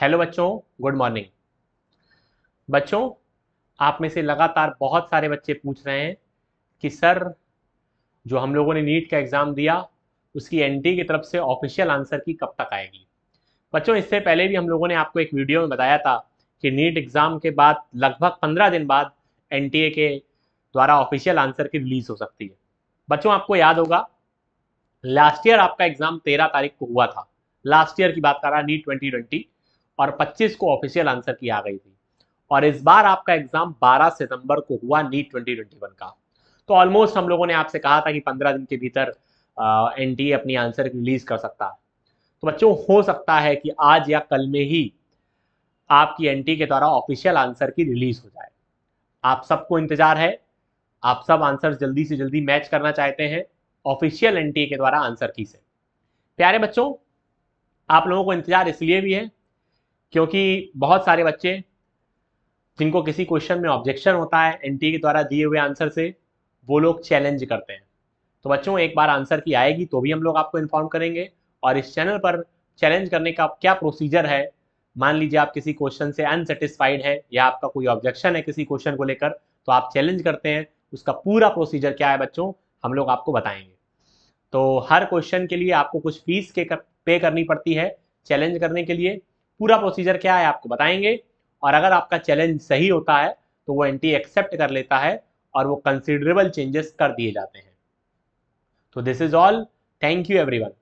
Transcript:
hello बच्चों good morning बच्चों आप में से लगातार बहुत सारे बच्चे पूछ रहे हैं कि सर जो हम लोगों ने नीट का एग्ज़ाम दिया उसकी एनटी की तरफ से ऑफिशियल आंसर की कब तक आएगी बच्चों इससे पहले भी हम लोगों ने आपको एक वीडियो में बताया था कि नीट एग्ज़ाम के बाद लगभग पंद्रह दिन बाद एन के द्वारा ऑफिशियल आंसर की रिलीज़ हो सकती है बच्चों आपको याद होगा लास्ट ईयर आपका एग्ज़ाम तेरह तारीख को हुआ था लास्ट ईयर की बात कर रहा नीट ट्वेंटी और 25 को ऑफिशियल आंसर की आ गई थी और इस बार आपका एग्जाम 12 सितंबर को हुआ नीट 2021 का तो ऑलमोस्ट हम लोगों ने आपसे कहा था कि 15 दिन के भीतर एन uh, अपनी आंसर रिलीज कर सकता तो बच्चों हो सकता है कि आज या कल में ही आपकी एन के द्वारा ऑफिशियल आंसर की रिलीज हो जाए आप सबको इंतजार है आप सब आंसर जल्दी से जल्दी मैच करना चाहते हैं ऑफिशियल एन के द्वारा आंसर की से प्यारे बच्चों आप लोगों को इंतजार इसलिए भी है क्योंकि बहुत सारे बच्चे जिनको किसी क्वेश्चन में ऑब्जेक्शन होता है एन के द्वारा दिए हुए आंसर से वो लोग चैलेंज करते हैं तो बच्चों एक बार आंसर की आएगी तो भी हम लोग आपको इन्फॉर्म करेंगे और इस चैनल पर चैलेंज करने का क्या प्रोसीजर है मान लीजिए आप किसी क्वेश्चन से अनसेटिस्फाइड है या आपका कोई ऑब्जेक्शन है किसी क्वेश्चन को लेकर तो आप चैलेंज करते हैं उसका पूरा प्रोसीजर क्या है बच्चों हम लोग आपको बताएंगे तो हर क्वेश्चन के लिए आपको कुछ फीस के कर, पे करनी पड़ती है चैलेंज करने के लिए पूरा प्रोसीजर क्या है आपको बताएंगे और अगर आपका चैलेंज सही होता है तो वो एंटी एक्सेप्ट कर लेता है और वो कंसिडरेबल चेंजेस कर दिए जाते हैं तो this is all thank you everyone